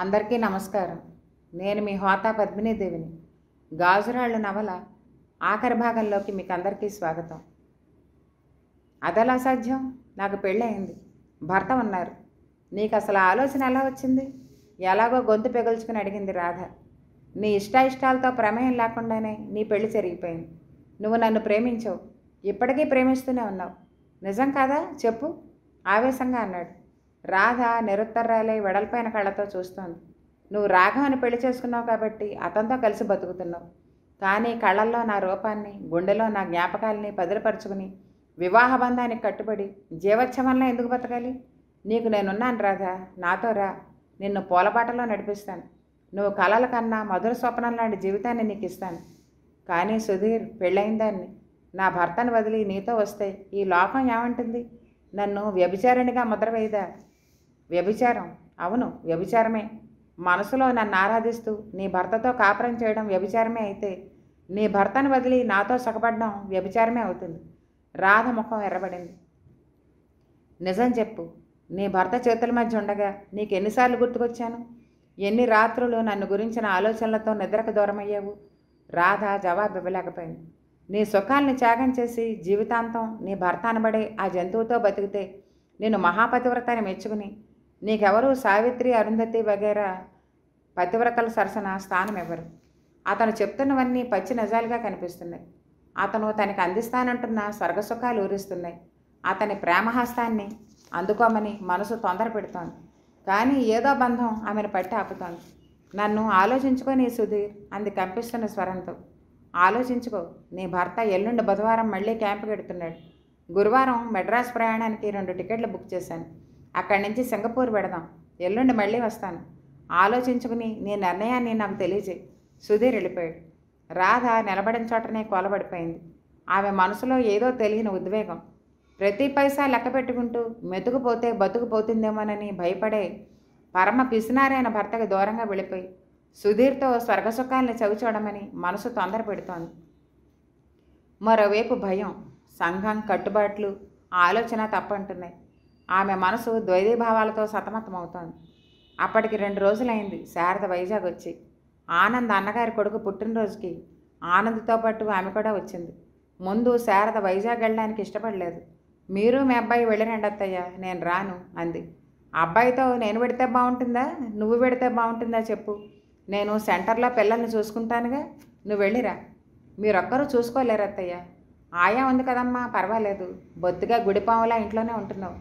అందరికీ నమస్కారం నేను మీ హోతా పద్మినీదేవిని గాజురాళ్ళు నవల ఆఖరి భాగంలోకి మీకు అందరికీ స్వాగతం అదలా సాధ్యం నాకు పెళ్ళయింది భర్త ఉన్నారు నీకు అసలు ఆలోచన ఎలా వచ్చింది ఎలాగో గొంతు పెగుల్చుకుని అడిగింది రాధ నీ ఇష్టాయిష్టాలతో ప్రమేయం లేకుండానే నీ పెళ్లి జరిగిపోయింది నువ్వు నన్ను ప్రేమించవు ఇప్పటికీ ప్రేమిస్తూనే ఉన్నావు నిజం కాదా చెప్పు ఆవేశంగా అన్నాడు రాధ నిరుత్తరాలై వెడల్పైన కళ్ళతో చూస్తోంది నువ్వు రాఘవని పెళ్లి చేసుకున్నావు కాబట్టి అతనితో కలిసి బతుకుతున్నావు కానీ కళ్ళల్లో నా రూపాన్ని గుండెలో నా జ్ఞాపకాలని పదిలపరుచుకుని వివాహ బంధానికి కట్టుబడి జీవోత్సవంలో ఎందుకు బతకాలి నీకు నేనున్నాను రాధా నాతో రా నిన్ను పూలబాటలో నడిపిస్తాను నువ్వు కళల కన్నా మధుర స్వప్నం లాంటి జీవితాన్ని నీకు ఇస్తాను కానీ సుధీర్ పెళ్ళైందాన్ని నా భర్తను వదిలి నీతో వస్తే ఈ లోకం ఏమంటుంది నన్ను వ్యభిచారిణిగా ముద్ర వేయదా వ్యభిచారం అవును వ్యభిచారమే మనసులో నన్ను ఆరాధిస్తూ నీ భర్తతో కాపురం చేయడం వ్యభిచారమే అయితే నీ భర్తను వదిలి నాతో సగపడడం వ్యభిచారమే అవుతుంది రాధ ముఖం ఎర్రబడింది నిజం చెప్పు నీ భర్త చేతుల మధ్య ఉండగా నీకు ఎన్నిసార్లు గుర్తుకొచ్చాను ఎన్ని రాత్రులు నన్ను గురించిన ఆలోచనలతో నిద్రకు దూరమయ్యావు రాధ జవాబు ఇవ్వలేకపోయింది నీ సుఖాల్ని త్యాగం చేసి జీవితాంతం నీ భర్త అనబడే ఆ జంతువుతో బతికితే నేను మహాపతివ్రతని మెచ్చుకుని నీకెవరు సావిత్రి అరుంధతి వగేరా పతివ్రతల సరసన స్థానం ఎవరు అతను చెప్తున్నవన్నీ పచ్చి నిజాలుగా కనిపిస్తున్నాయి అతను తనకి అందిస్తానంటున్న స్వర్గసుఖాలు ఊరిస్తున్నాయి అతని ప్రేమహస్తాన్ని అందుకోమని మనసు తొందర పెడుతోంది కానీ ఏదో బంధం ఆమెను పట్టి ఆపుతోంది నన్ను ఆలోచించుకొని సుధీర్ అంది కంపిస్తున్న స్వరంతో ఆలోచించుకో నీ భర్త ఎల్లుండి బుధవారం మళ్ళీ క్యాంపు పెడుతున్నాడు గురువారం మెడ్రాస్ ప్రయాణానికి రెండు టికెట్లు బుక్ చేశాను అక్కడి నుంచి సింగపూర్ పెడదాం ఎల్లుండి మళ్ళీ వస్తాను ఆలోచించుకుని నీ నిర్ణయాన్ని నాకు తెలియజేయి సుధీర్ వెళ్ళిపోయాడు రాధ నిలబడిన చోటనే కొలబడిపోయింది ఆమె మనసులో ఏదో తెలియని ఉద్వేగం ప్రతి పైసా లెక్క పెట్టుకుంటూ మెతుకుపోతే బతుకుపోతుందేమోనని భయపడే పరమ పిసినారైన భర్తకి దూరంగా వెళ్ళిపోయి సుధీర్తో స్వర్గసుఖాల్ని చవిచూడమని మనసు తొందర పెడుతోంది మరోవైపు భయం సంఘం కట్టుబాట్లు ఆలోచన తప్పంటున్నాయి ఆమె మనసు ద్వైదీభావాలతో సతమతమవుతోంది అప్పటికి రెండు రోజులైంది శారద వైజాగ్ వచ్చి ఆనంద్ అన్నగారి కొడుకు పుట్టినరోజుకి ఆనంద్తో పాటు ఆమె కూడా వచ్చింది ముందు శారద వైజాగ్ వెళ్ళడానికి ఇష్టపడలేదు మీరు మీ అబ్బాయి వెళ్ళినండి అత్తయ్య నేను రాను అంది అబ్బాయితో నేను పెడితే బాగుంటుందా నువ్వు పెడితే బాగుంటుందా చెప్పు నేను సెంటర్లో పిల్లల్ని చూసుకుంటానుగా నువ్వు వెళ్ళిరా మీరొక్కరూ చూసుకోలేరు అత్తయ్య ఆయా ఉంది కదమ్మా పర్వాలేదు బొత్తిగా గుడిపాములా ఇంట్లోనే ఉంటున్నావు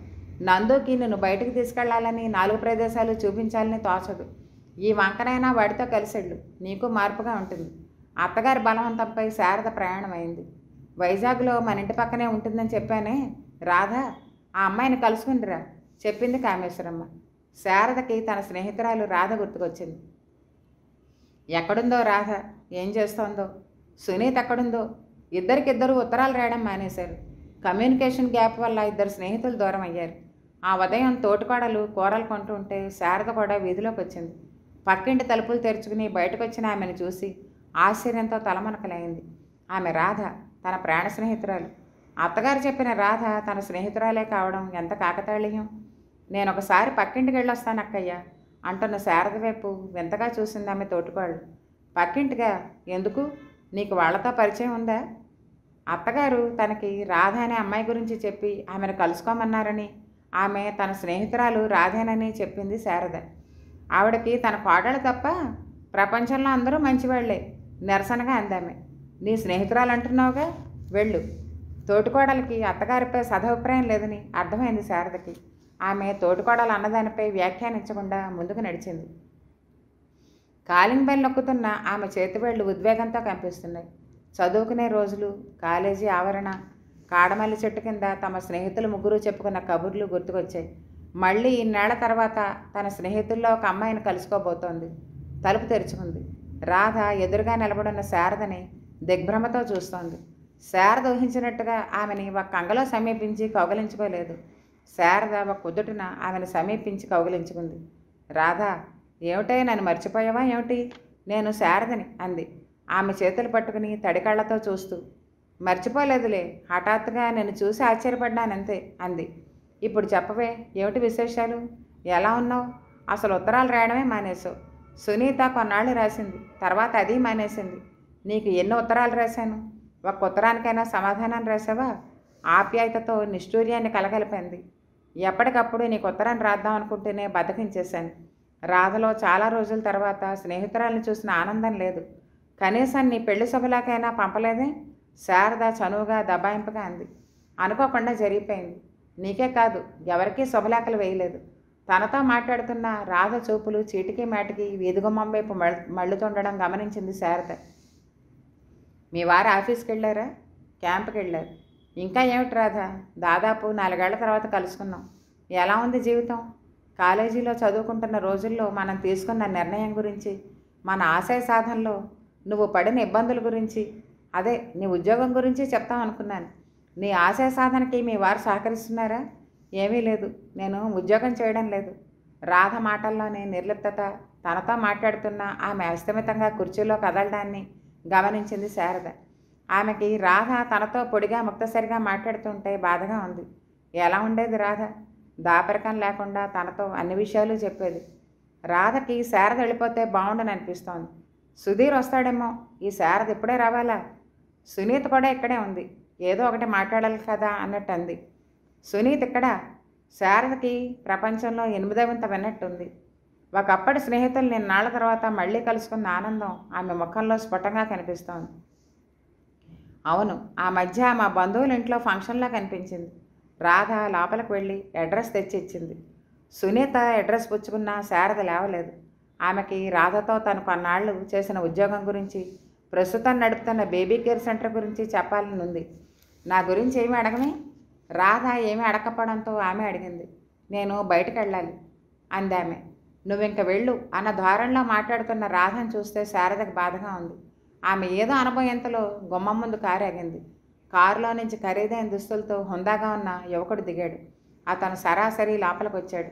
నందుకి నిన్ను బయటకు తీసుకెళ్లాలని నాలుగు ప్రదేశాలు చూపించాలని తోచదు ఈ వంకనైనా వాడితో కలిసెళ్ళు నీకు మార్పుగా ఉంటుంది అత్తగారి బలవంతంపై శారద ప్రయాణమైంది వైజాగ్లో మన ఇంటి పక్కనే ఉంటుందని చెప్పానే రాధా ఆ అమ్మాయిని కలుసుకునిరా చెప్పింది కామేశ్వరమ్మ శారదకి తన స్నేహితురాలు రాధ గుర్తుకొచ్చింది ఎక్కడుందో రాధ ఏం చేస్తోందో సునీత్ ఎక్కడుందో ఇద్దరికిద్దరు ఉత్తరాలు రాయడం మానేశారు కమ్యూనికేషన్ గ్యాప్ వల్ల ఇద్దరు స్నేహితులు దూరం అయ్యారు ఆ ఉదయం తోటికోడలు కూరలు కొంటుంటే శారద కూడా వీధిలోకి వచ్చింది పక్కింటి తలుపులు తెరుచుకుని బయటకు వచ్చిన ఆమెను చూసి ఆశ్చర్యంతో తలమనకలైంది ఆమె రాధ తన ప్రాణ స్నేహితురాలు అత్తగారు చెప్పిన రాధ తన స్నేహితురాలే కావడం ఎంత కాకతాళీయం నేను ఒకసారి పక్కింటికి వెళ్ళొస్తాను అక్కయ్య అంటున్న శారద వైపు వింతగా చూసింది ఆమె తోటికోళ్ళు పక్కింటిగా ఎందుకు నీకు వాళ్లతో పరిచయం ఉందా అత్తగారు తనకి రాధ అనే అమ్మాయి గురించి చెప్పి ఆమెను కలుసుకోమన్నారని ఆమె తన స్నేహితురాలు రాధేనని చెప్పింది శారద ఆవిడకి తన పాటలు తప్ప ప్రపంచంలో అందరూ మంచివాళ్లే నిరసనగా అందామె నీ స్నేహితురాలు అంటున్నావుగా వెళ్ళు తోటికోడలకి అత్తగారిపై సదాభిప్రాయం లేదని అర్థమైంది శారదకి ఆమె తోటికోడలు అన్నదానిపై వ్యాఖ్యానించకుండా ముందుకు నడిచింది కాలింగ్ బెల్ నొక్కుతున్న ఆమె చేతివేళ్లు ఉద్వేగంతో కనిపిస్తున్నాయి చదువుకునే రోజులు కాలేజీ ఆవరణ కాడమల్లి చెట్టు కింద తమ స్నేహితులు ముగ్గురు చెప్పుకున్న కబుర్లు గుర్తుకొచ్చాయి మళ్ళీ ఇన్నేళ్ల తర్వాత తన స్నేహితుల్లో ఒక అమ్మాయిని కలుసుకోబోతోంది తలుపు తెరుచుకుంది రాధ ఎదురుగా నిలబడున్న శారదని దిగ్భ్రమతో చూస్తోంది శారద ఊహించినట్టుగా ఆమెని ఒక కంగలో సమీపించి కౌగలించుకోలేదు శారద ఒక కుదుటిన ఆమెను సమీపించి కౌగలించుకుంది రాధా ఏమిటో నన్ను మర్చిపోయావా ఏమిటి నేను శారదని అంది ఆమె చేతులు పట్టుకుని తడికళ్లతో చూస్తూ మర్చిపోలేదులే హఠాత్తుగా నేను చూసి ఆశ్చర్యపడ్డానంతే అంది ఇప్పుడు చెప్పవే ఏమిటి విశేషాలు ఎలా ఉన్నావు అసలు ఉత్తరాలు రాయడమే మానేసావు సునీత కొన్నాళ్ళు రాసింది తర్వాత అది మానేసింది నీకు ఎన్ని ఉత్తరాలు రాశాను ఒక ఉత్తరానికైనా సమాధానం రాసావా ఆప్యాయతతో నిష్ఠూర్యాన్ని కలగలిపింది ఎప్పటికప్పుడు నీకు ఉత్తరాన్ని రాద్దాం అనుకుంటేనే బద్దకించేశాను రాధలో చాలా రోజుల తర్వాత స్నేహితురాలను చూసిన ఆనందం లేదు కనీసం నీ పెళ్లి సభలాకైనా పంపలేదే శారద చనువుగా దబాయింపుగా అంది అనుకోకుండా జరిగిపోయింది నీకే కాదు ఎవరికీ శుభలేఖలు వేయలేదు తనతో మాట్లాడుతున్న రాధ చూపులు చీటికి మాటికి వీధిగుమ్మం వైపు మళ్ళుతుండడం గమనించింది శారద మీ వారు ఆఫీస్కి వెళ్ళారా క్యాంప్కి వెళ్ళారు ఇంకా ఏమిటి రాధ దాదాపు నాలుగేళ్ల తర్వాత కలుసుకున్నాం ఎలా ఉంది జీవితం కాలేజీలో చదువుకుంటున్న రోజుల్లో మనం తీసుకున్న నిర్ణయం గురించి మన ఆశయ సాధనలో నువ్వు పడిన ఇబ్బందుల గురించి అదే నీ ఉద్యోగం గురించి చెప్తాం అనుకున్నాను నీ ఆశయ సాధనకి మీ వారు సహకరిస్తున్నారా ఏమీ లేదు నేను ఉద్యోగం చేయడం లేదు రాధ మాటల్లోని నిర్లిప్తత తనతో మాట్లాడుతున్న ఆమె అస్తమితంగా కుర్చీలో కదలడాన్ని గమనించింది శారద ఆమెకి రాధ తనతో పొడిగా ముక్తసరిగా మాట్లాడుతుంటే బాధగా ఉంది ఎలా ఉండేది రాధ దాపరికం లేకుండా తనతో అన్ని విషయాలు చెప్పేది రాధకి శారద వెళ్ళిపోతే బాగుండని అనిపిస్తోంది సుధీర్ వస్తాడేమో ఈ శారద ఇప్పుడే రావాలా సునీత కూడా ఇక్కడే ఉంది ఏదో ఒకటి మాట్లాడాలి కదా అన్నట్టు అంది సునీత్ ఇక్కడ శారదకి ప్రపంచంలో విన్నట్టు విన్నట్టుంది ఒకప్పటి స్నేహితులు నిన్నాళ్ళ తర్వాత మళ్ళీ కలుసుకున్న ఆనందం ఆమె ముఖంలో స్ఫుటంగా కనిపిస్తోంది అవును ఆ మధ్య మా బంధువుల ఇంట్లో ఫంక్షన్లో కనిపించింది రాధ లోపలికి వెళ్ళి అడ్రస్ తెచ్చి ఇచ్చింది సునీత అడ్రస్ పుచ్చుకున్న శారద లేవలేదు ఆమెకి రాధతో తను కొన్నాళ్ళు చేసిన ఉద్యోగం గురించి ప్రస్తుతం నడుపుతున్న బేబీ కేర్ సెంటర్ గురించి చెప్పాలని ఉంది నా గురించి ఏమి అడగమే రాధ ఏమి అడగపడంతో ఆమె అడిగింది నేను బయటకు వెళ్ళాలి అందామె నువ్వు ఇంక వెళ్ళు అన్న ద్వారంలో మాట్లాడుతున్న రాధను చూస్తే శారదకు బాధగా ఉంది ఆమె ఏదో అనుభవంతలో గుమ్మం ముందు కారు ఆగింది కారులో నుంచి ఖరీదైన దుస్తులతో హుందాగా ఉన్న యువకుడు దిగాడు అతను సరాసరి లోపలికి వచ్చాడు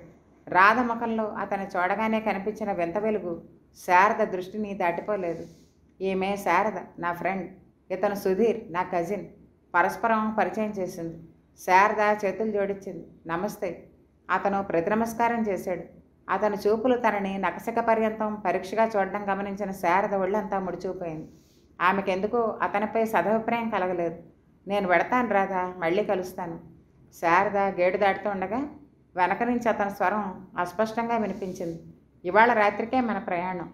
రాధ ముఖంలో అతను చూడగానే కనిపించిన వింత వెలుగు శారద దృష్టిని దాటిపోలేదు ఈమె శారద నా ఫ్రెండ్ ఇతను సుధీర్ నా కజిన్ పరస్పరం పరిచయం చేసింది శారద చేతులు జోడించింది నమస్తే అతను ప్రతినమస్కారం చేశాడు అతని చూపులు తనని నకసక పర్యంతం పరీక్షగా చూడడం గమనించిన శారద ఒళ్ళంతా ముడిచూపోయింది ఆమెకెందుకో అతనిపై సదభిప్రాయం కలగలేదు నేను వెడతాను రాధా మళ్ళీ కలుస్తాను శారద గేటు దాటుతూ ఉండగా వెనక నుంచి అతని స్వరం అస్పష్టంగా వినిపించింది ఇవాళ రాత్రికే మన ప్రయాణం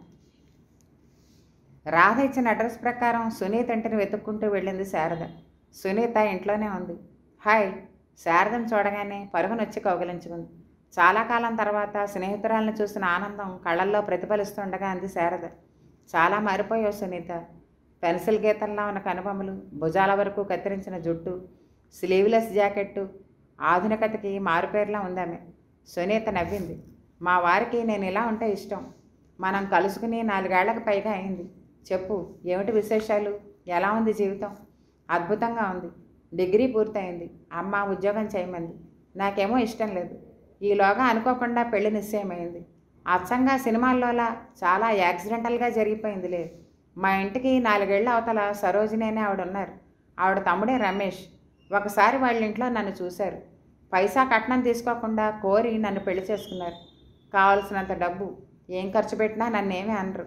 రాధ ఇచ్చిన అడ్రస్ ప్రకారం సునీత ఇంటిని వెతుక్కుంటూ వెళ్ళింది శారద సునీత ఇంట్లోనే ఉంది హాయ్ శారదను చూడగానే పరుగునొచ్చి కౌగలించుకుంది చాలా కాలం తర్వాత స్నేహితురాలను చూసిన ఆనందం కళ్ళల్లో ప్రతిఫలిస్తుండగా అంది శారద చాలా మారిపోయావు సునీత పెన్సిల్ గీతల్లో ఉన్న కనుబొమ్మలు భుజాల వరకు కత్తిరించిన జుట్టు స్లీవ్లెస్ జాకెట్టు ఆధునికతకి మారుపేర్లా ఉందామె సునీత నవ్వింది మా వారికి నేను ఇలా ఉంటే ఇష్టం మనం కలుసుకుని నాలుగేళ్లకు పైగా అయింది చెప్పు ఏమిటి విశేషాలు ఎలా ఉంది జీవితం అద్భుతంగా ఉంది డిగ్రీ పూర్తయింది అమ్మ ఉద్యోగం చేయమంది నాకేమో ఇష్టం లేదు ఈలోగా అనుకోకుండా పెళ్లి నిశ్చయమైంది అచ్చంగా సినిమాల్లోలా చాలా యాక్సిడెంటల్గా జరిగిపోయిందిలే మా ఇంటికి నాలుగేళ్ల అవతల సరోజిని అనే ఆవిడ ఉన్నారు ఆవిడ తమ్ముడే రమేష్ ఒకసారి వాళ్ళ ఇంట్లో నన్ను చూశారు పైసా కట్నం తీసుకోకుండా కోరి నన్ను పెళ్లి చేసుకున్నారు కావలసినంత డబ్బు ఏం ఖర్చు పెట్టినా ఏమీ అనరు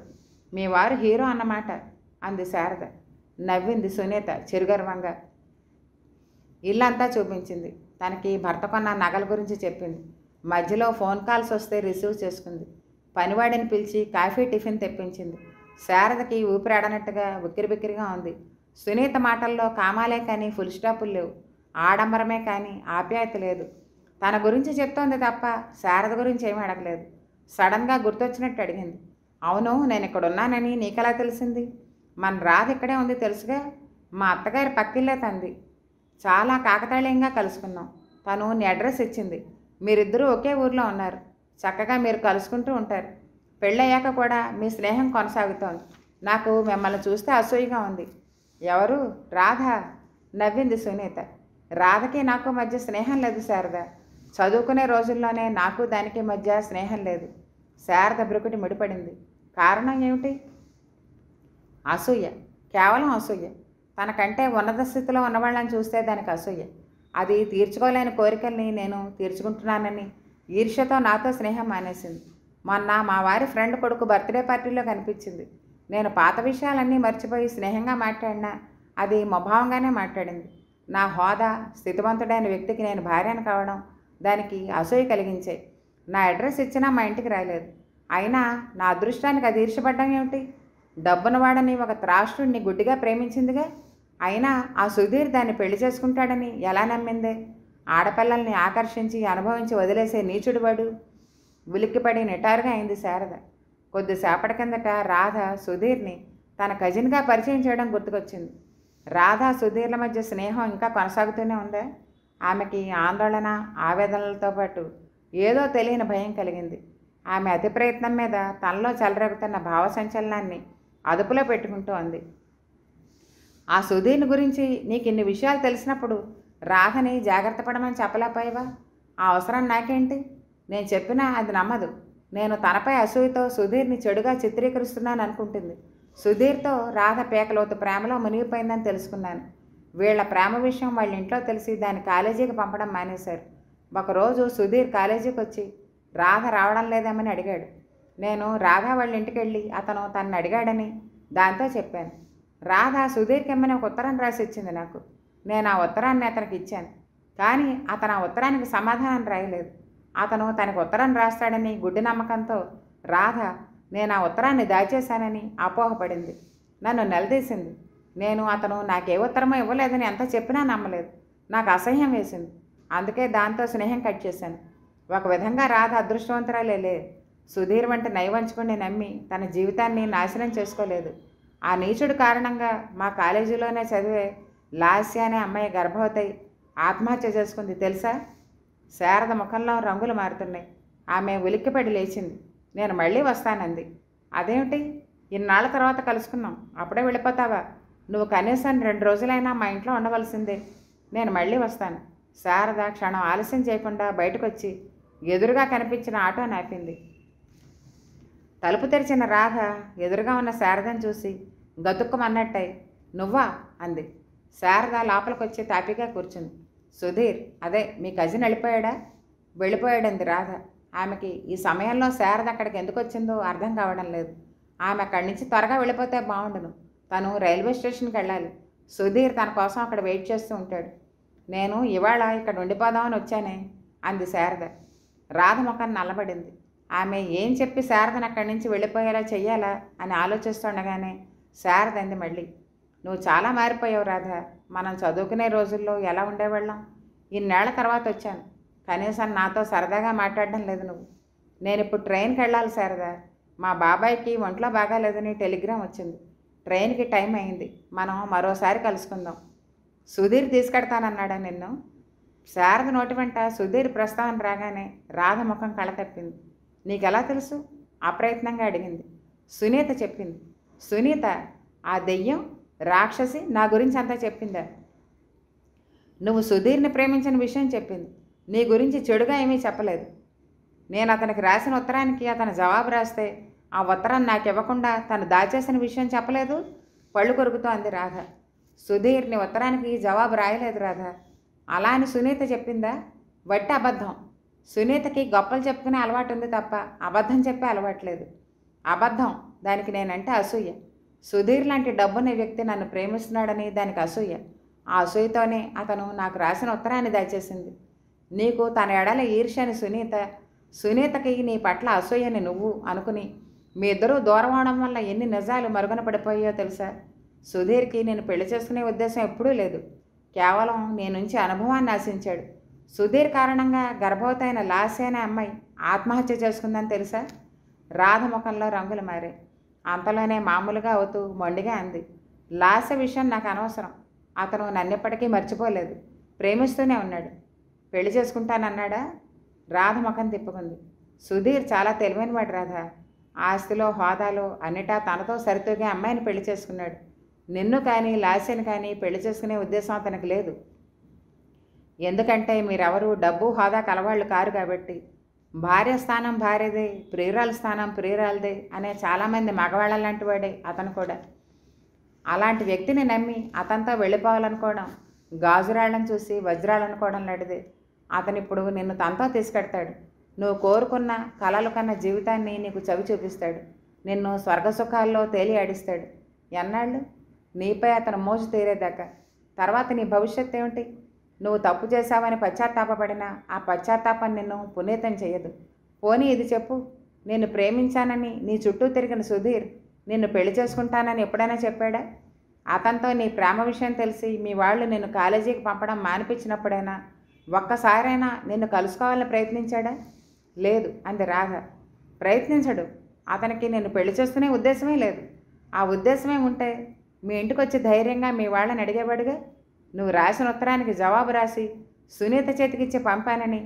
మీ వారు హీరో అన్నమాట అంది శారద నవ్వింది సునీత చిరుగర్వంగా ఇల్లంతా చూపించింది తనకి భర్త కొన్న నగల గురించి చెప్పింది మధ్యలో ఫోన్ కాల్స్ వస్తే రిసీవ్ చేసుకుంది పనివాడిని పిలిచి కాఫీ టిఫిన్ తెప్పించింది శారదకి ఊపిరాడనట్టుగా బిక్కిరిగా ఉంది సునీత మాటల్లో కామాలే కానీ ఫుల్ స్టాపులు లేవు ఆడంబరమే కానీ ఆప్యాయత లేదు తన గురించి చెప్తోంది తప్ప శారద గురించి ఏమీ అడగలేదు సడన్గా గుర్తొచ్చినట్టు అడిగింది అవును నేను ఇక్కడ ఉన్నానని నీకెలా తెలిసింది మన రాధ ఇక్కడే ఉంది తెలుసుగా మా అత్తగారి పక్కిల్లే తంది చాలా కాకతాళీయంగా కలుసుకున్నాం తను నీ అడ్రస్ ఇచ్చింది మీరిద్దరూ ఒకే ఊర్లో ఉన్నారు చక్కగా మీరు కలుసుకుంటూ ఉంటారు పెళ్ళయ్యాక కూడా మీ స్నేహం కొనసాగుతోంది నాకు మిమ్మల్ని చూస్తే అసూయగా ఉంది ఎవరు రాధ నవ్వింది సునీత రాధకి నాకు మధ్య స్నేహం లేదు శారద చదువుకునే రోజుల్లోనే నాకు దానికి మధ్య స్నేహం లేదు శారద బ్రుకుటి ముడిపడింది కారణం ఏమిటి అసూయ కేవలం అసూయ తనకంటే ఉన్నత స్థితిలో ఉన్నవాళ్ళని చూస్తే దానికి అసూయ అది తీర్చుకోలేని కోరికల్ని నేను తీర్చుకుంటున్నానని ఈర్ష్యతో నాతో స్నేహం మానేసింది మొన్న మా వారి ఫ్రెండ్ కొడుకు బర్త్డే పార్టీలో కనిపించింది నేను పాత విషయాలన్నీ మర్చిపోయి స్నేహంగా మాట్లాడినా అది మభావంగానే మాట్లాడింది నా హోదా స్థితివంతుడైన వ్యక్తికి నేను భార్యను కావడం దానికి అసూయ కలిగించాయి నా అడ్రస్ ఇచ్చినా మా ఇంటికి రాలేదు అయినా నా అదృష్టానికి అది ఈర్షపడ్డం ఏమిటి డబ్బున వాడని ఒక త్రాష్ట్రుడిని గుడ్డిగా ప్రేమించిందిగా అయినా ఆ సుధీర్ దాన్ని పెళ్లి చేసుకుంటాడని ఎలా నమ్మింది ఆడపిల్లల్ని ఆకర్షించి అనుభవించి వదిలేసే నీచుడు వాడు ఉలిక్కిపడి నిటారుగా అయింది శారద కొద్దిసేపటి కిందట రాధ సుధీర్ని తన కజిన్గా పరిచయం చేయడం గుర్తుకొచ్చింది రాధ సుధీర్ల మధ్య స్నేహం ఇంకా కొనసాగుతూనే ఉందా ఆమెకి ఆందోళన ఆవేదనలతో పాటు ఏదో తెలియని భయం కలిగింది ఆమె అతి ప్రయత్నం మీద తనలో చెలరేగుతున్న భావ సంచలనాన్ని అదుపులో పెట్టుకుంటూ అంది ఆ సుధీర్ని గురించి నీకు ఇన్ని విషయాలు తెలిసినప్పుడు రాధని జాగ్రత్త పడమని చెప్పలేపోయావా ఆ అవసరం నాకేంటి నేను చెప్పినా అది నమ్మదు నేను తనపై అసూయతో సుధీర్ని చెడుగా చిత్రీకరిస్తున్నాను అనుకుంటుంది సుధీర్తో రాధ పేకలోతు ప్రేమలో మునిగిపోయిందని తెలుసుకున్నాను వీళ్ల ప్రేమ విషయం వాళ్ళ ఇంట్లో తెలిసి దాన్ని కాలేజీకి పంపడం మానేశారు ఒకరోజు సుధీర్ కాలేజీకి వచ్చి రాధ రావడం లేదేమని అడిగాడు నేను రాధ వాళ్ళ ఇంటికి వెళ్ళి అతను తనని అడిగాడని దాంతో చెప్పాను రాధ సుదీర్ఘమని ఒక ఉత్తరం రాసి ఇచ్చింది నాకు నేను ఆ ఉత్తరాన్ని అతనికి ఇచ్చాను కానీ అతను ఆ ఉత్తరానికి సమాధానం రాయలేదు అతను తనకు ఉత్తరం రాస్తాడని గుడ్డి నమ్మకంతో రాధ నేను ఆ ఉత్తరాన్ని దాచేశానని అపోహపడింది నన్ను నిలదీసింది నేను అతను నాకే ఉత్తరమో ఇవ్వలేదని ఎంత చెప్పినా నమ్మలేదు నాకు అసహ్యం వేసింది అందుకే దాంతో స్నేహం కట్ చేశాను ఒక విధంగా రాధ అదృష్టవంతురాలేలే సుధీర్ వంటి నయవంచుకుని నమ్మి తన జీవితాన్ని నాశనం చేసుకోలేదు ఆ నీచుడు కారణంగా మా కాలేజీలోనే చదివే లాస్య అనే అమ్మాయి గర్భవతి ఆత్మహత్య చేసుకుంది తెలుసా శారద ముఖంలో రంగులు మారుతున్నాయి ఆమె ఉలిక్కిపడి లేచింది నేను మళ్ళీ వస్తానంది అదేమిటి ఇన్నాళ్ళ తర్వాత కలుసుకున్నాం అప్పుడే వెళ్ళిపోతావా నువ్వు కనీసం రెండు రోజులైనా మా ఇంట్లో ఉండవలసిందే నేను మళ్ళీ వస్తాను శారద క్షణం ఆలస్యం చేయకుండా బయటకు వచ్చి ఎదురుగా కనిపించిన ఆటో నాపింది తలుపు తెరిచిన రాధ ఎదురుగా ఉన్న శారదని చూసి గతుక్కమన్నట్టయి నువ్వా అంది శారద లోపలికి వచ్చి తాపిగా కూర్చుంది సుధీర్ అదే మీ కజిన్ వెళ్ళిపోయాడా వెళ్ళిపోయాడంది రాధ ఆమెకి ఈ సమయంలో శారద అక్కడికి ఎందుకు వచ్చిందో అర్థం కావడం లేదు ఆమె అక్కడి నుంచి త్వరగా వెళ్ళిపోతే బాగుండదు తను రైల్వే స్టేషన్కి వెళ్ళాలి సుధీర్ తన కోసం అక్కడ వెయిట్ చేస్తూ ఉంటాడు నేను ఇవాళ ఇక్కడ ఉండిపోదామని వచ్చానే అంది శారద రాధ ముఖం నల్లబడింది ఆమె ఏం చెప్పి శారదని అక్కడి నుంచి వెళ్ళిపోయేలా చెయ్యాలా అని ఆలోచిస్తుండగానే శారద అంది మళ్ళీ నువ్వు చాలా మారిపోయావు రాధ మనం చదువుకునే రోజుల్లో ఎలా ఉండేవాళ్ళం ఇన్నేళ్ల తర్వాత వచ్చాను కనీసం నాతో సరదాగా మాట్లాడడం లేదు నువ్వు నేను ఇప్పుడు ట్రైన్కి వెళ్ళాలి శారద మా బాబాయ్కి ఒంట్లో బాగాలేదని టెలిగ్రామ్ వచ్చింది ట్రైన్కి టైం అయింది మనం మరోసారి కలుసుకుందాం సుధీర్ తీసుకెడతానన్నాడా నిన్ను శారద నోటి వెంట సుధీర్ ప్రస్తావన రాగానే రాధ ముఖం కళతప్పింది నీకెలా తెలుసు అప్రయత్నంగా అడిగింది సునీత చెప్పింది సునీత ఆ దెయ్యం రాక్షసి నా గురించి అంతా చెప్పిందా నువ్వు సుధీర్ని ప్రేమించిన విషయం చెప్పింది నీ గురించి చెడుగా ఏమీ చెప్పలేదు నేను అతనికి రాసిన ఉత్తరానికి అతను జవాబు రాస్తే ఆ ఉత్తరాన్ని నాకు ఇవ్వకుండా తను దాచేసిన విషయం చెప్పలేదు పళ్ళు కొరుకుతోంది రాధ సుధీర్ని ఉత్తరానికి జవాబు రాయలేదు రాధా అలా అని సునీత చెప్పిందా వట్టి అబద్ధం సునీతకి గొప్పలు చెప్పుకునే అలవాటు ఉంది తప్ప అబద్ధం చెప్పే అలవాట్లేదు అబద్ధం దానికి నేనంటే అసూయ సుధీర్ లాంటి డబ్బున్న వ్యక్తి నన్ను ప్రేమిస్తున్నాడని దానికి అసూయ ఆ అసూయతోనే అతను నాకు రాసిన ఉత్తరాన్ని దాచేసింది నీకు తన ఎడల ఈర్ష్యని సునీత సునీతకి నీ పట్ల అసూయని నువ్వు అనుకుని మీ ఇద్దరూ దూరం అవడం వల్ల ఎన్ని నిజాలు మరుగున పడిపోయాయో తెలుసా సుధీర్కి నేను పెళ్లి చేసుకునే ఉద్దేశం ఎప్పుడూ లేదు కేవలం నుంచి అనుభవాన్ని ఆశించాడు సుధీర్ కారణంగా గర్భవతైన లాసైన అమ్మాయి ఆత్మహత్య చేసుకుందని తెలుసా రాధ ముఖంలో రంగులు మారాయి అంతలోనే మామూలుగా అవుతూ మొండిగా అంది లాస విషయం నాకు అనవసరం అతను నన్నెప్పటికీ మర్చిపోలేదు ప్రేమిస్తూనే ఉన్నాడు పెళ్లి చేసుకుంటానన్నాడా రాధ ముఖం తిప్పుకుంది సుధీర్ చాలా తెలివైనవాడు రాధ ఆస్తిలో హోదాలో అన్నిటా తనతో సరితూగే అమ్మాయిని పెళ్లి చేసుకున్నాడు నిన్ను కానీ లాస్యను కానీ పెళ్లి చేసుకునే ఉద్దేశం అతనికి లేదు ఎందుకంటే మీరెవరు డబ్బు హోదా కలవాళ్ళు కారు కాబట్టి భార్య స్థానం భార్యదే ప్రియురాల స్థానం ప్రియురాలదే అనే చాలామంది మగవాళ్ళ లాంటి వాడే అతను కూడా అలాంటి వ్యక్తిని నమ్మి అతనితో వెళ్ళిపోవాలనుకోవడం గాజురాళ్ళని చూసి వజ్రాలనుకోవడం లాంటిది అతను ఇప్పుడు నిన్ను తనతో తీసుకెడతాడు నువ్వు కోరుకున్న కలలు కన్న జీవితాన్ని నీకు చవి చూపిస్తాడు నిన్ను స్వర్గసుఖాల్లో తేలి ఆడిస్తాడు ఎన్నాళ్ళు నీపై అతను మోజు తీరేదాకా తర్వాత నీ భవిష్యత్ ఏమిటి నువ్వు తప్పు చేశావని పశ్చాత్తాపడినా ఆ పశ్చాత్తాపం నిన్ను పునీతం చేయదు పోనీ ఇది చెప్పు నేను ప్రేమించానని నీ చుట్టూ తిరిగిన సుధీర్ నిన్ను పెళ్లి చేసుకుంటానని ఎప్పుడైనా చెప్పాడా అతనితో నీ ప్రేమ విషయం తెలిసి మీ వాళ్ళు నిన్ను కాలేజీకి పంపడం మానిపించినప్పుడైనా ఒక్కసారైనా నిన్ను కలుసుకోవాలని ప్రయత్నించాడా లేదు అంది రాఘ ప్రయత్నించడు అతనికి నేను పెళ్లి చేస్తునే ఉద్దేశమే లేదు ఆ ఉద్దేశమే ఉంటే మీ ఇంటికి వచ్చి ధైర్యంగా మీ వాళ్ళని అడిగేవాడుగా నువ్వు రాసిన ఉత్తరానికి జవాబు రాసి సునీత చేతికిచ్చి పంపానని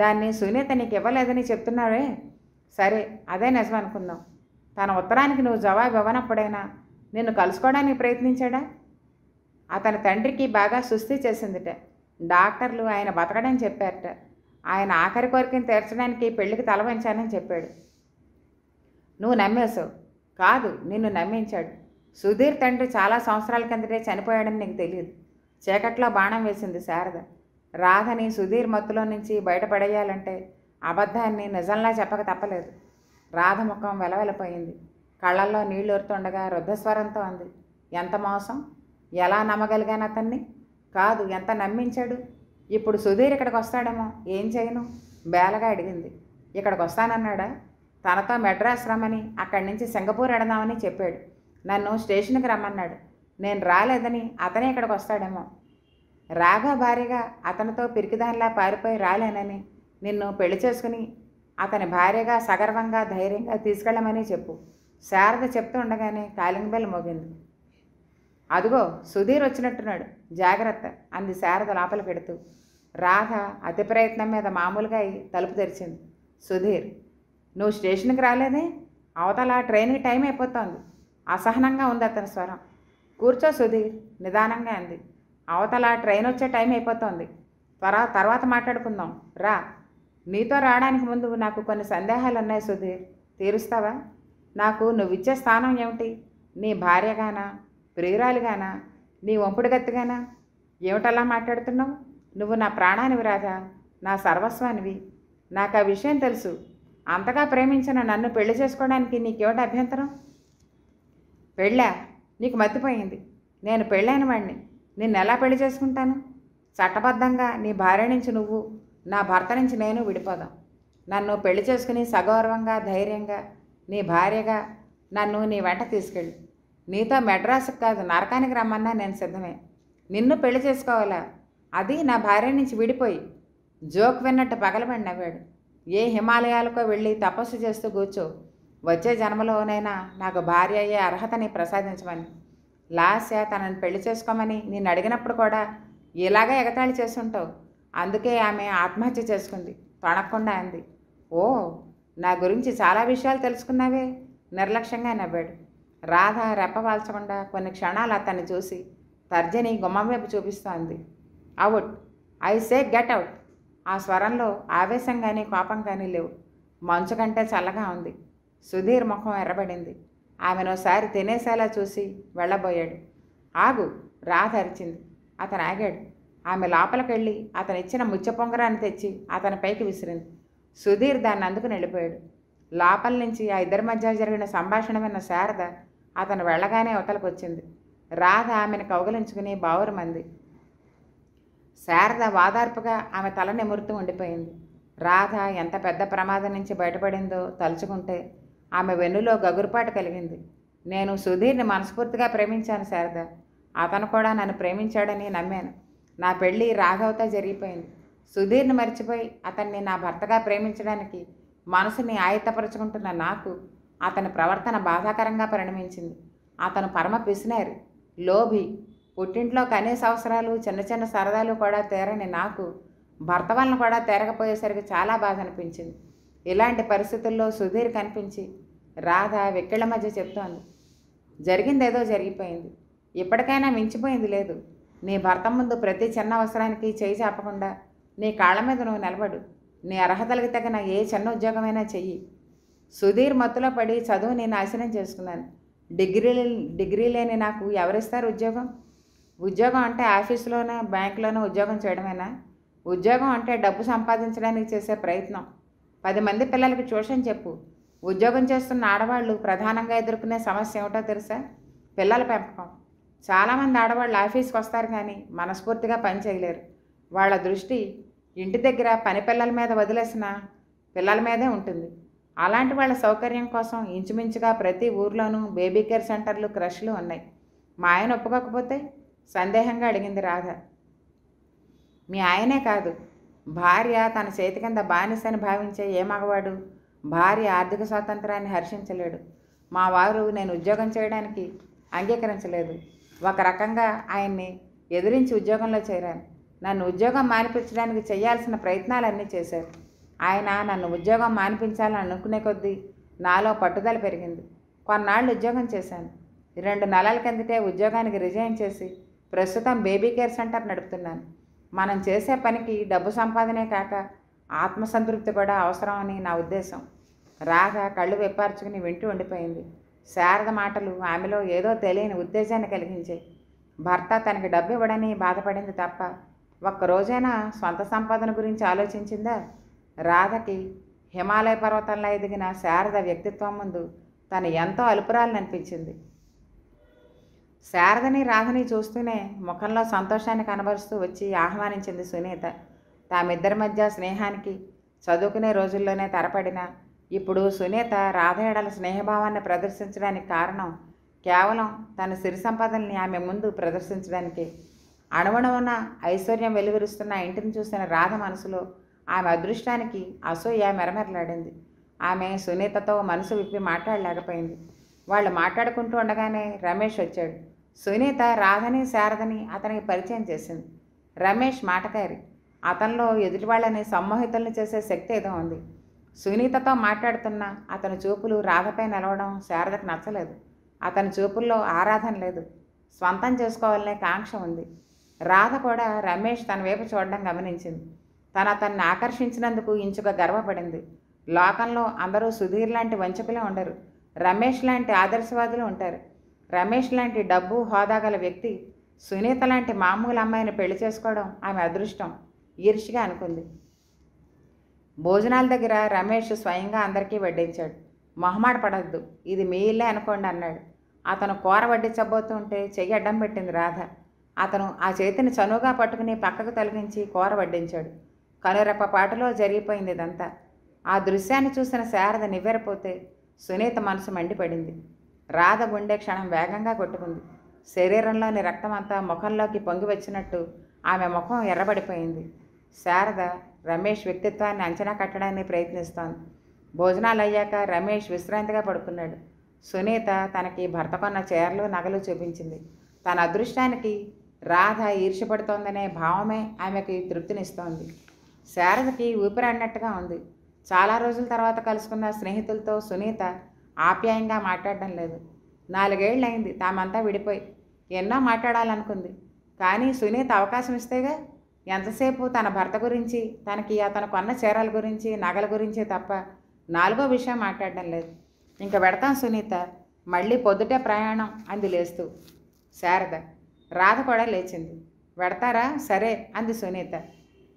దాన్ని సునీత నీకు ఇవ్వలేదని చెప్తున్నావే సరే అదే నిజం అనుకుందాం తన ఉత్తరానికి నువ్వు జవాబు ఇవ్వనప్పుడైనా నిన్ను కలుసుకోవడానికి ప్రయత్నించాడా అతని తండ్రికి బాగా సుస్థి చేసిందిట డాక్టర్లు ఆయన బతకడని చెప్పారట ఆయన ఆఖరి కోరికను తీర్చడానికి పెళ్లికి తలవంచానని చెప్పాడు నువ్వు నమ్మేశావు కాదు నిన్ను నమ్మించాడు సుధీర్ తండ్రి చాలా సంవత్సరాల కిందటే చనిపోయాడని నీకు తెలియదు చీకట్లో బాణం వేసింది శారద రాధని సుధీర్ మత్తులో నుంచి బయటపడేయాలంటే అబద్ధాన్ని నిజంలా చెప్పక తప్పలేదు రాధ ముఖం వెలవెలపోయింది కళ్ళల్లో నీళ్ళూరుతుండగా రుద్ధస్వరంతో అంది ఎంత మోసం ఎలా నమ్మగలిగాను అతన్ని కాదు ఎంత నమ్మించాడు ఇప్పుడు సుధీర్ ఇక్కడికి వస్తాడేమో ఏం చేయను బేలగా అడిగింది ఇక్కడికి వస్తానన్నాడా తనతో మెడ్రాస్ రమ్మని అక్కడి నుంచి సింగపూర్ ఎడదామని చెప్పాడు నన్ను స్టేషన్కి రమ్మన్నాడు నేను రాలేదని అతనే ఇక్కడికి వస్తాడేమో రాగా భార్యగా అతనితో పిరికిదానిలా పారిపోయి రాలేనని నిన్ను పెళ్లి చేసుకుని అతని భార్యగా సగర్వంగా ధైర్యంగా తీసుకెళ్ళమని చెప్పు శారద చెప్తూ ఉండగానే కాలింగ్ బెల్ మోగింది అదుగో సుధీర్ వచ్చినట్టున్నాడు జాగ్రత్త అంది శారద లోపల పెడుతూ రాధ అతి ప్రయత్నం మీద మామూలుగా అయి తలుపు తెరిచింది సుధీర్ నువ్వు స్టేషన్కి రాలేదే అవతల ట్రైన్కి టైం అయిపోతుంది అసహనంగా ఉంది అతని స్వరం కూర్చో సుధీర్ నిదానంగా అంది అవతల ట్రైన్ వచ్చే టైం అయిపోతుంది త్వర తర్వాత మాట్లాడుకుందాం రా నీతో రావడానికి ముందు నాకు కొన్ని సందేహాలు ఉన్నాయి సుధీర్ తీరుస్తావా నాకు ఇచ్చే స్థానం ఏమిటి నీ భార్యగానా ప్రియురాలుగానా నీ గత్తిగానా ఏమిటలా మాట్లాడుతున్నావు నువ్వు నా ప్రాణానివి రాజా నా సర్వస్వానివి నాకు ఆ విషయం తెలుసు అంతగా ప్రేమించిన నన్ను పెళ్లి చేసుకోవడానికి నీకేమిటి అభ్యంతరం పెళ్ళా నీకు మతిపోయింది నేను పెళ్ళైన వాడిని నిన్ను ఎలా పెళ్లి చేసుకుంటాను చట్టబద్ధంగా నీ భార్య నుంచి నువ్వు నా భర్త నుంచి నేను విడిపోదాం నన్ను పెళ్లి చేసుకుని సగౌరవంగా ధైర్యంగా నీ భార్యగా నన్ను నీ వెంట తీసుకెళ్ళి నీతో మెడ్రాస్కి కాదు నరకానికి రమ్మన్నా నేను సిద్ధమే నిన్ను పెళ్లి చేసుకోవాలా అది నా భార్య నుంచి విడిపోయి జోక్ విన్నట్టు పగలబడి నవ్వాడు ఏ హిమాలయాలకో వెళ్ళి తపస్సు చేస్తూ కూర్చో వచ్చే జన్మలోనైనా నాకు భార్య అయ్యే అర్హతని ప్రసాదించమని లాస్య తనని పెళ్లి చేసుకోమని నేను అడిగినప్పుడు కూడా ఇలాగే ఎగతాళి చేస్తుంటావు అందుకే ఆమె ఆత్మహత్య చేసుకుంది తొణకుండా అంది ఓ నా గురించి చాలా విషయాలు తెలుసుకున్నావే నిర్లక్ష్యంగా నవ్వాడు రాధ రెప్పవాల్చకుండా కొన్ని క్షణాలు అతన్ని చూసి తర్జని గుమ్మం వైపు చూపిస్తోంది out I say get out ఆ స్వరంలో ఆవేశం కానీ కోపం కానీ లేవు మంచు కంటే చల్లగా ఉంది సుధీర్ ముఖం ఎర్రబడింది ఆమెనోసారి తినేసేలా చూసి వెళ్ళబోయాడు ఆగు రాధ అరిచింది అతను ఆగాడు ఆమె లోపలికెళ్ళి ఇచ్చిన ముచ్చ పొంగరాన్ని తెచ్చి అతని పైకి విసిరింది సుధీర్ దాన్ని అందుకుని వెళ్ళిపోయాడు లోపల నుంచి ఆ ఇద్దరి మధ్య జరిగిన సంభాషణ విన్న శారద అతను వెళ్ళగానే అవతలకు వచ్చింది రాధ ఆమెను కౌగలించుకుని మంది శారద వాదార్పుగా ఆమె తల నిమురుతూ ఉండిపోయింది రాధ ఎంత పెద్ద ప్రమాదం నుంచి బయటపడిందో తలుచుకుంటే ఆమె వెన్నులో గగురుపాటు కలిగింది నేను సుధీర్ని మనస్ఫూర్తిగా ప్రేమించాను శారద అతను కూడా నన్ను ప్రేమించాడని నమ్మాను నా పెళ్ళి రాఘవతో జరిగిపోయింది సుధీర్ని మర్చిపోయి అతన్ని నా భర్తగా ప్రేమించడానికి మనసుని ఆయత్తపరుచుకుంటున్న నాకు అతని ప్రవర్తన బాధాకరంగా పరిణమించింది అతను పరమ పిసినారి లోభి పుట్టింట్లో కనీస అవసరాలు చిన్న చిన్న సరదాలు కూడా తీరని నాకు భర్త వలన కూడా తీరకపోయేసరికి చాలా బాధ అనిపించింది ఇలాంటి పరిస్థితుల్లో సుధీర్ కనిపించి రాధ వెక్కిళ్ళ మధ్య చెప్తోంది జరిగిందేదో జరిగిపోయింది ఇప్పటికైనా మించిపోయింది లేదు నీ భర్త ముందు ప్రతి చిన్న అవసరానికి చేయి చేపకుండా నీ కాళ్ళ మీద నువ్వు నిలబడు నీ అర్హతలకు తగిన ఏ చిన్న ఉద్యోగమైనా చెయ్యి సుధీర్ మత్తులో పడి చదువు నేను నాశనం చేసుకున్నాను డిగ్రీ డిగ్రీ లేని నాకు ఎవరిస్తారు ఉద్యోగం ఉద్యోగం అంటే ఆఫీసులోనో బ్యాంకులోనో ఉద్యోగం చేయడమేనా ఉద్యోగం అంటే డబ్బు సంపాదించడానికి చేసే ప్రయత్నం పది మంది పిల్లలకి ట్యూషన్ చెప్పు ఉద్యోగం చేస్తున్న ఆడవాళ్ళు ప్రధానంగా ఎదుర్కొనే సమస్య ఏమిటో తెలుసా పిల్లల పెంపకం చాలామంది ఆడవాళ్ళు ఆఫీస్కి వస్తారు కానీ మనస్ఫూర్తిగా పని చేయలేరు వాళ్ళ దృష్టి ఇంటి దగ్గర పని పిల్లల మీద వదిలేసిన పిల్లల మీదే ఉంటుంది అలాంటి వాళ్ళ సౌకర్యం కోసం ఇంచుమించుగా ప్రతి ఊర్లోనూ బేబీ కేర్ సెంటర్లు క్రష్లు ఉన్నాయి మా ఆయన ఒప్పుకోకపోతే సందేహంగా అడిగింది రాధ మీ ఆయనే కాదు భార్య తన చేతి కింద బానిసని భావించే ఏ మగవాడు భార్య ఆర్థిక స్వాతంత్రాన్ని హర్షించలేడు మా వారు నేను ఉద్యోగం చేయడానికి అంగీకరించలేదు ఒక రకంగా ఆయన్ని ఎదిరించి ఉద్యోగంలో చేరాను నన్ను ఉద్యోగం మానిపించడానికి చేయాల్సిన ప్రయత్నాలన్నీ చేశారు ఆయన నన్ను ఉద్యోగం మానిపించాలని అనుకునే కొద్దీ నాలో పట్టుదల పెరిగింది కొన్నాళ్ళు ఉద్యోగం చేశాను రెండు నెలల కిందటే ఉద్యోగానికి రిజైన్ చేసి ప్రస్తుతం బేబీ కేర్ సెంటర్ నడుపుతున్నాను మనం చేసే పనికి డబ్బు సంపాదనే కాక ఆత్మసంతృప్తి కూడా అవసరం అని నా ఉద్దేశం రాధ కళ్ళు వెప్పార్చుకుని వింటూ ఉండిపోయింది శారద మాటలు ఆమెలో ఏదో తెలియని ఉద్దేశాన్ని కలిగించాయి భర్త తనకి డబ్బు ఇవ్వడని బాధపడింది తప్ప ఒక్కరోజైనా సొంత సంపాదన గురించి ఆలోచించిందా రాధకి హిమాలయ పర్వతంలో ఎదిగిన శారద వ్యక్తిత్వం ముందు తను ఎంతో అలుపురాలని అనిపించింది శారదని రాధని చూస్తూనే ముఖంలో సంతోషాన్ని కనబరుస్తూ వచ్చి ఆహ్వానించింది సునీత తామిద్దరి మధ్య స్నేహానికి చదువుకునే రోజుల్లోనే తరపడిన ఇప్పుడు సునీత రాధ స్నేహభావాన్ని ప్రదర్శించడానికి కారణం కేవలం తన సిరి సంపదల్ని ఆమె ముందు ప్రదర్శించడానికి అణువణువున ఐశ్వర్యం వెలువరుస్తున్న ఇంటిని చూసిన రాధ మనసులో ఆమె అదృష్టానికి అసూయ మెరమెరలాడింది ఆమె సునీతతో మనసు విప్పి మాట్లాడలేకపోయింది వాళ్ళు మాట్లాడుకుంటూ ఉండగానే రమేష్ వచ్చాడు సునీత రాధని శారదని అతనికి పరిచయం చేసింది రమేష్ మాటకారి అతనిలో ఎదుటి వాళ్ళని సమ్మోహితులను చేసే శక్తి ఏదో ఉంది సునీతతో మాట్లాడుతున్న అతని చూపులు రాధపై నిలవడం శారదకు నచ్చలేదు అతని చూపుల్లో ఆరాధన లేదు స్వంతం చేసుకోవాలనే కాంక్ష ఉంది రాధ కూడా రమేష్ తన వైపు చూడడం గమనించింది తను అతన్ని ఆకర్షించినందుకు ఇంచుక గర్వపడింది లోకంలో అందరూ సుధీర్ లాంటి వంచకులే ఉండరు రమేష్ లాంటి ఆదర్శవాదులు ఉంటారు రమేష్ లాంటి డబ్బు హోదా గల వ్యక్తి సునీత లాంటి మామూలు అమ్మాయిని పెళ్లి చేసుకోవడం ఆమె అదృష్టం ఈర్ష్గా అనుకుంది భోజనాల దగ్గర రమేష్ స్వయంగా అందరికీ వడ్డించాడు మొహమాట పడద్దు ఇది మీ ఇల్లే అనుకోండి అన్నాడు అతను కూర వడ్డించబోతుంటే చెయ్యి అడ్డం పెట్టింది రాధ అతను ఆ చేతిని చనువుగా పట్టుకుని పక్కకు తొలగించి కూర వడ్డించాడు కనురెప్ప పాటలో జరిగిపోయింది ఇదంతా ఆ దృశ్యాన్ని చూసిన శారద నివ్వెరపోతే సునీత మనసు మండిపడింది రాధ గుండె క్షణం వేగంగా కొట్టుకుంది శరీరంలోని రక్తమంతా ముఖంలోకి పొంగి వచ్చినట్టు ఆమె ముఖం ఎర్రబడిపోయింది శారద రమేష్ వ్యక్తిత్వాన్ని అంచనా కట్టడానికి ప్రయత్నిస్తోంది భోజనాలు అయ్యాక రమేష్ విశ్రాంతిగా పడుకున్నాడు సునీత తనకి భర్త కొన్న చీరలు నగలు చూపించింది తన అదృష్టానికి రాధ ఈర్షపడుతోందనే భావమే ఆమెకి తృప్తినిస్తోంది శారదకి ఊపిరి అన్నట్టుగా ఉంది చాలా రోజుల తర్వాత కలుసుకున్న స్నేహితులతో సునీత ఆప్యాయంగా మాట్లాడడం లేదు నాలుగేళ్ళు అయింది తామంతా విడిపోయి ఎన్నో మాట్లాడాలనుకుంది కానీ సునీత అవకాశం ఇస్తేగా ఎంతసేపు తన భర్త గురించి తనకి అతను కొన్న చీరల గురించి నగల గురించి తప్ప నాలుగో విషయం మాట్లాడడం లేదు ఇంక పెడతాం సునీత మళ్ళీ పొద్దుటే ప్రయాణం అంది లేస్తూ శారద రాధ కూడా లేచింది పెడతారా సరే అంది సునీత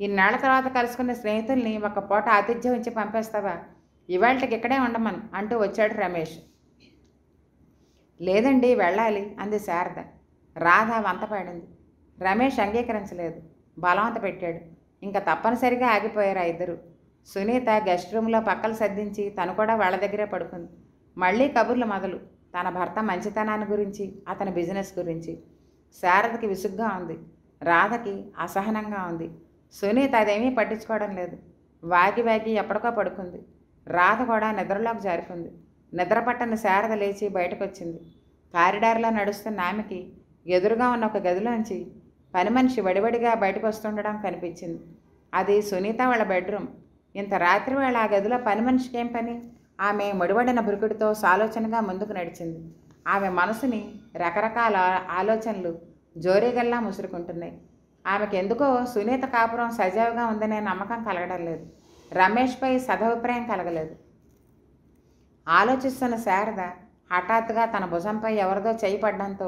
ఇన్నాళ్ళ తర్వాత కలుసుకున్న స్నేహితుల్ని ఒక పూట ఆతిథ్యం ఇచ్చి పంపేస్తావా ఇవాళకి ఇక్కడే ఉండమని అంటూ వచ్చాడు రమేష్ లేదండి వెళ్ళాలి అంది శారద రాధ వంతపాడింది రమేష్ అంగీకరించలేదు బలవంత పెట్టాడు ఇంకా తప్పనిసరిగా ఆగిపోయారు ఆ ఇద్దరు సునీత గెస్ట్ రూమ్లో పక్కలు సర్దించి తను కూడా వాళ్ళ దగ్గరే పడుకుంది మళ్ళీ కబుర్లు మొదలు తన భర్త మంచితనాన్ని గురించి అతని బిజినెస్ గురించి శారదకి విసుగ్గా ఉంది రాధకి అసహనంగా ఉంది సునీత అదేమీ పట్టించుకోవడం లేదు వాగి వాగి ఎప్పటికో పడుకుంది రాధ కూడా నిద్రలోకి జారిపోంది నిద్ర పట్టని శారద లేచి బయటకు వచ్చింది కారిడార్లో నడుస్తున్న ఆమెకి ఎదురుగా ఉన్న ఒక గదిలోంచి పని మనిషి వడివడిగా బయటకు వస్తుండడం కనిపించింది అది సునీత వాళ్ళ బెడ్రూమ్ ఇంత రాత్రి వేళ ఆ గదిలో పని ఏం పని ఆమె మడివడిన బురుకుడితో సాలోచనగా ముందుకు నడిచింది ఆమె మనసుని రకరకాల ఆలోచనలు జోరీగల్లా ముసురుకుంటున్నాయి ఆమెకి ఎందుకో సునీత కాపురం సజావుగా ఉందనే నమ్మకం కలగడం లేదు రమేష్పై సదభిప్రాయం కలగలేదు ఆలోచిస్తున్న శారద హఠాత్తుగా తన భుజంపై ఎవరిదో చేయి పడడంతో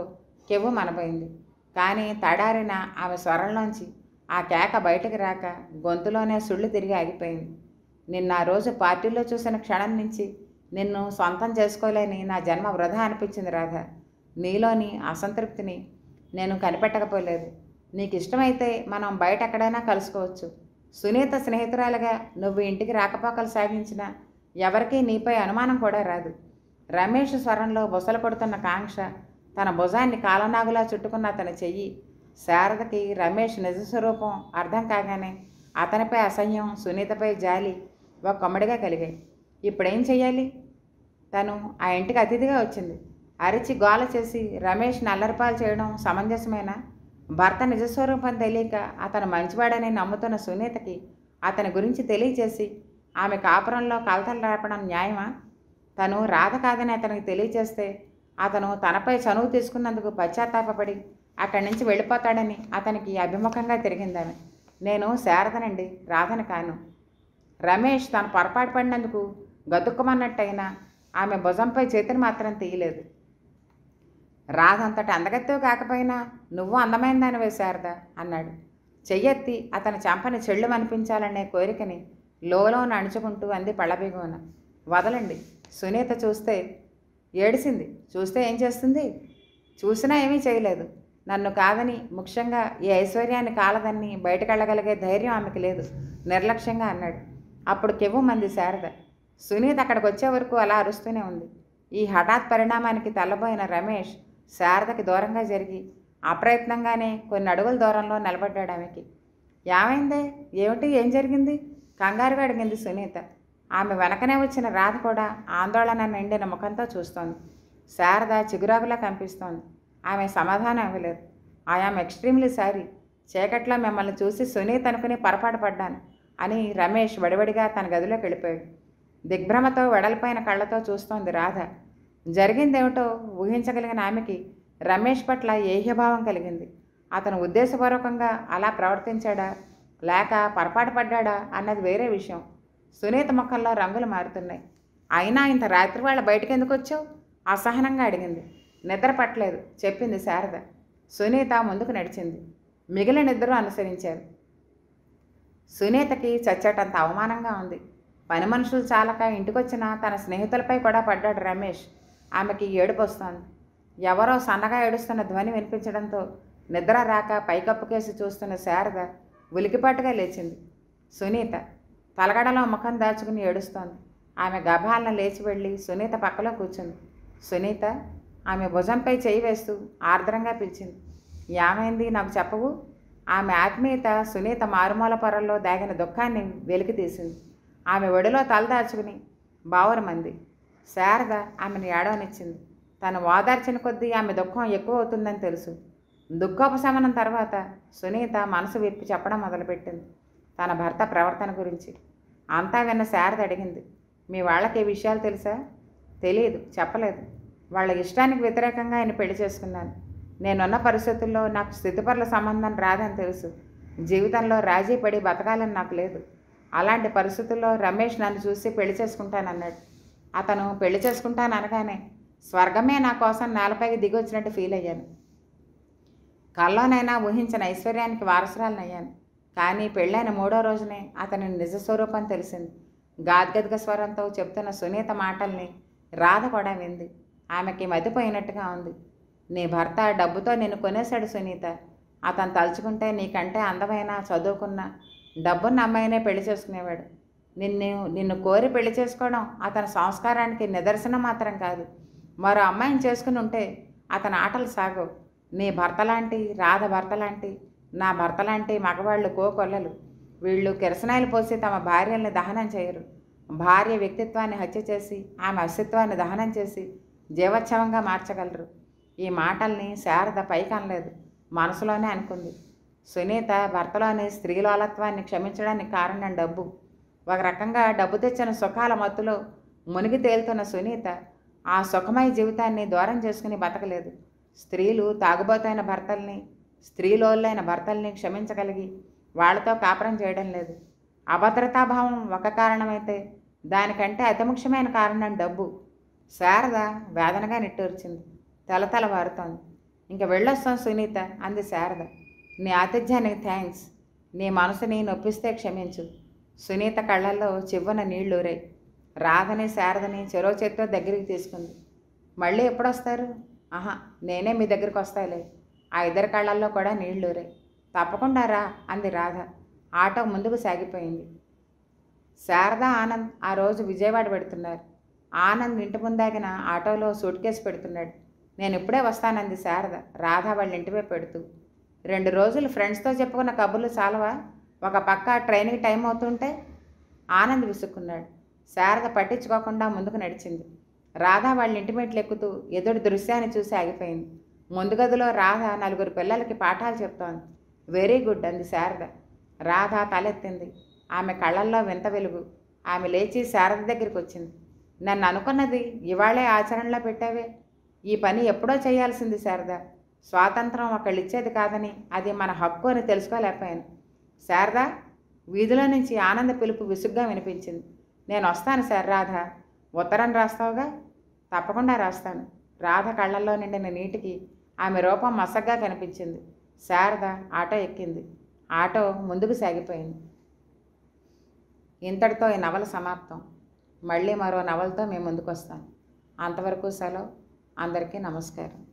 కెవ్వు మనబోయింది కానీ తడారిన ఆమె స్వరంలోంచి ఆ కేక బయటకు రాక గొంతులోనే సుళ్ళు తిరిగి ఆగిపోయింది నిన్న ఆ రోజు పార్టీలో చూసిన క్షణం నుంచి నిన్ను సొంతం చేసుకోలేని నా జన్మ వృధా అనిపించింది రాధ నీలోని అసంతృప్తిని నేను కనిపెట్టకపోలేదు నీకు ఇష్టమైతే మనం బయట ఎక్కడైనా కలుసుకోవచ్చు సునీత స్నేహితురాలుగా నువ్వు ఇంటికి రాకపోకలు సాగించిన ఎవరికీ నీపై అనుమానం కూడా రాదు రమేష్ స్వరంలో బుసలు కొడుతున్న కాంక్ష తన భుజాన్ని కాలనాగులా చుట్టుకున్న అతని చెయ్యి శారదకి రమేష్ నిజస్వరూపం అర్థం కాగానే అతనిపై అసహ్యం సునీతపై జాలి ఒక కొమ్మడిగా కలిగాయి ఇప్పుడేం చేయాలి తను ఆ ఇంటికి అతిథిగా వచ్చింది అరిచి గోల చేసి రమేష్ అల్లరిపాలు చేయడం సమంజసమేనా భర్త నిజస్వరూపం తెలియక అతను మంచివాడని నమ్ముతున్న సునీతకి అతని గురించి తెలియచేసి ఆమె కాపురంలో కలతలు రాపడం న్యాయమా తను రాధ కాదని అతనికి తెలియచేస్తే అతను తనపై చనువు తీసుకున్నందుకు పశ్చాత్తాపడి అక్కడి నుంచి వెళ్ళిపోతాడని అతనికి అభిముఖంగా తిరిగిందామె నేను శారదనండి రాధని కాను రమేష్ తను పొరపాటు పడినందుకు గతుక్కమన్నట్టయినా ఆమె భుజంపై చేతిని మాత్రం తీయలేదు రాధంతటి అందగత్తో కాకపోయినా నువ్వు అందమైన దానివే శారద అన్నాడు చెయ్యెత్తి అతని చంపని చెళ్ళు అనిపించాలనే కోరికని లోలోన అణుచుకుంటూ అంది పళ్ళబిగున వదలండి సునీత చూస్తే ఏడిసింది చూస్తే ఏం చేస్తుంది చూసినా ఏమీ చేయలేదు నన్ను కాదని ముఖ్యంగా ఈ ఐశ్వర్యాన్ని కాలదని బయటకెళ్ళగలిగే ధైర్యం ఆమెకి లేదు నిర్లక్ష్యంగా అన్నాడు అప్పుడు కెవ్వు మంది శారద సునీత అక్కడికి వచ్చే వరకు అలా అరుస్తూనే ఉంది ఈ హఠాత్ పరిణామానికి తలబోయిన రమేష్ శారదకి దూరంగా జరిగి అప్రయత్నంగానే కొన్ని అడుగుల దూరంలో నిలబడ్డాడు ఆమెకి ఏమైందే ఏమిటి ఏం జరిగింది కంగారుగా అడిగింది సునీత ఆమె వెనకనే వచ్చిన రాధ కూడా ఆందోళన నిండిన ముఖంతో చూస్తోంది శారద చిగురాకులా కనిపిస్తోంది ఆమె సమాధానం ఇవ్వలేదు ఐఆమ్ ఎక్స్ట్రీమ్లీ సారీ చీకట్లో మిమ్మల్ని చూసి సునీత్ అనుకుని పొరపాటు పడ్డాను అని రమేష్ వడివడిగా తన గదిలోకి వెళ్ళిపోయాడు దిగ్భ్రమతో వెడలిపోయిన కళ్ళతో చూస్తోంది రాధ జరిగిందేమిటో ఊహించగలిగిన ఆమెకి రమేష్ పట్ల ఏహ్యభావం కలిగింది అతను ఉద్దేశపూర్వకంగా అలా ప్రవర్తించాడా లేక పొరపాటు పడ్డాడా అన్నది వేరే విషయం సునీత ముఖంలో రంగులు మారుతున్నాయి అయినా ఇంత రాత్రి వాళ్ళ బయటకు ఎందుకు వచ్చావు అసహనంగా అడిగింది నిద్ర పట్టలేదు చెప్పింది శారద సునీత ముందుకు నడిచింది మిగిలిన ఇద్దరు అనుసరించారు సునీతకి చచ్చేటంత అవమానంగా ఉంది పని మనుషులు చాలక ఇంటికొచ్చిన తన స్నేహితులపై కూడా పడ్డాడు రమేష్ ఆమెకి ఏడుపు వస్తోంది ఎవరో సన్నగా ఏడుస్తున్న ధ్వని వినిపించడంతో నిద్ర రాక పైకప్పు కేసి చూస్తున్న శారద ఉలికిపాటుగా లేచింది సునీత తలగడలో ముఖం దాచుకుని ఏడుస్తోంది ఆమె గభాలను లేచి వెళ్ళి సునీత పక్కలో కూర్చుంది సునీత ఆమె భుజంపై చేయి వేస్తూ ఆర్ద్రంగా పిలిచింది ఏమైంది నాకు చెప్పవు ఆమె ఆత్మీయత సునీత మారుమూల పొరల్లో దాగిన దుఃఖాన్ని వెలికి తీసింది ఆమె ఒడిలో తలదాచుకుని బావురమంది శారద ఆమెను ఏడవనిచ్చింది తను ఓదార్చిన కొద్దీ ఆమె దుఃఖం ఎక్కువ అవుతుందని తెలుసు దుఃఖోపశమనం తర్వాత సునీత మనసు విప్పి చెప్పడం మొదలుపెట్టింది తన భర్త ప్రవర్తన గురించి అంతా విన్న శారద అడిగింది మీ వాళ్ళకి విషయాలు తెలుసా తెలియదు చెప్పలేదు వాళ్ళ ఇష్టానికి వ్యతిరేకంగా ఆయన పెళ్లి చేసుకున్నాను నేనున్న పరిస్థితుల్లో నాకు స్థితిపరుల సంబంధం రాదని తెలుసు జీవితంలో రాజీ పడి బతకాలని నాకు లేదు అలాంటి పరిస్థితుల్లో రమేష్ నన్ను చూసి పెళ్లి చేసుకుంటానన్నాడు అతను పెళ్లి చేసుకుంటాను అనగానే స్వర్గమే నా కోసం నేలపైకి వచ్చినట్టు ఫీల్ అయ్యాను కల్లోనైనా ఊహించిన ఐశ్వర్యానికి అయ్యాను కానీ పెళ్ళైన మూడో రోజునే అతని నిజస్వరూపం తెలిసింది గాద్గద్గ స్వరంతో చెప్తున్న సునీత మాటల్ని రాధ కూడా వింది ఆమెకి మతిపోయినట్టుగా ఉంది నీ భర్త డబ్బుతో నేను కొనేశాడు సునీత అతను తలుచుకుంటే నీకంటే అందమైన చదువుకున్న డబ్బున్న అమ్మాయినే పెళ్లి చేసుకునేవాడు నిన్ను నిన్ను కోరి పెళ్లి చేసుకోవడం అతని సంస్కారానికి నిదర్శనం మాత్రం కాదు మరో అమ్మాయిని చేసుకుని ఉంటే అతని ఆటలు సాగవు నీ భర్త లాంటి రాధ భర్త లాంటి నా భర్త లాంటి మగవాళ్ళు కోకొల్లలు వీళ్ళు కిరసనాయిలు పోసి తమ భార్యల్ని దహనం చేయరు భార్య వ్యక్తిత్వాన్ని హత్య చేసి ఆమె అస్తిత్వాన్ని దహనం చేసి జీవోత్సవంగా మార్చగలరు ఈ మాటల్ని శారద పైకనలేదు మనసులోనే అనుకుంది సునీత భర్తలోని స్త్రీలోలత్వాన్ని క్షమించడానికి కారణం డబ్బు ఒక రకంగా డబ్బు తెచ్చిన సుఖాల మత్తులో మునిగి తేలుతున్న సునీత ఆ సుఖమయ జీవితాన్ని దూరం చేసుకుని బతకలేదు స్త్రీలు తాగుబోతైన భర్తల్ని స్త్రీలోలైన భర్తల్ని క్షమించగలిగి వాళ్లతో కాపురం చేయడం లేదు అభద్రతాభావం ఒక కారణమైతే దానికంటే అతి ముఖ్యమైన కారణం డబ్బు శారద వేదనగా నిట్టూర్చింది తలతల వారుతోంది ఇంక వెళ్ళొస్తాం సునీత అంది శారద నీ ఆతిథ్యానికి థ్యాంక్స్ నీ మనసుని నొప్పిస్తే క్షమించు సునీత కళ్ళల్లో చివ్వన నీళ్లూరాయి రాధని శారదని చెరో చేతితో దగ్గరికి తీసుకుంది మళ్ళీ ఎప్పుడొస్తారు ఆహా నేనే మీ దగ్గరికి వస్తాలే ఆ ఇద్దరి కళ్ళల్లో కూడా నీళ్లూరే తప్పకుండా రా అంది రాధ ఆటో ముందుకు సాగిపోయింది శారద ఆనంద్ ఆ రోజు విజయవాడ పెడుతున్నారు ఆనంద్ ఇంటి ముందాగిన ఆటోలో సూట్ కేసు పెడుతున్నాడు నేను ఇప్పుడే వస్తానంది శారద రాధ వాళ్ళ ఇంటిపై పెడుతూ రెండు రోజులు ఫ్రెండ్స్తో చెప్పుకున్న కబుర్లు చాలవా ఒక పక్క ట్రైన్కి టైం అవుతుంటే ఆనంద్ విసుక్కున్నాడు శారద పట్టించుకోకుండా ముందుకు నడిచింది రాధ వాళ్ళ ఇంటిమెట్లు ఎక్కుతూ ఎదుటి దృశ్యాన్ని చూసి ఆగిపోయింది ముందు గదిలో రాధ నలుగురు పిల్లలకి పాఠాలు చెప్తోంది వెరీ గుడ్ అంది శారద రాధ తలెత్తింది ఆమె కళ్ళల్లో వింత వెలుగు ఆమె లేచి శారద దగ్గరికి వచ్చింది నన్ను అనుకున్నది ఇవాళే ఆచరణలో పెట్టావే ఈ పని ఎప్పుడో చేయాల్సింది శారద స్వాతంత్రం ఇచ్చేది కాదని అది మన హక్కు అని తెలుసుకోలేకపోయాను శారద వీధిలో నుంచి ఆనంద పిలుపు విసుగ్గా వినిపించింది నేను వస్తాను సార్ రాధ ఉత్తరం రాస్తావుగా తప్పకుండా రాస్తాను రాధ కళ్ళల్లో నిండిన నీటికి ఆమె రూపం మసగ్గా కనిపించింది శారద ఆటో ఎక్కింది ఆటో ముందుకు సాగిపోయింది ఇంతటితో ఈ నవల సమాప్తం మళ్ళీ మరో నవలతో మేము ముందుకు వస్తాం అంతవరకు సెలవు అందరికీ నమస్కారం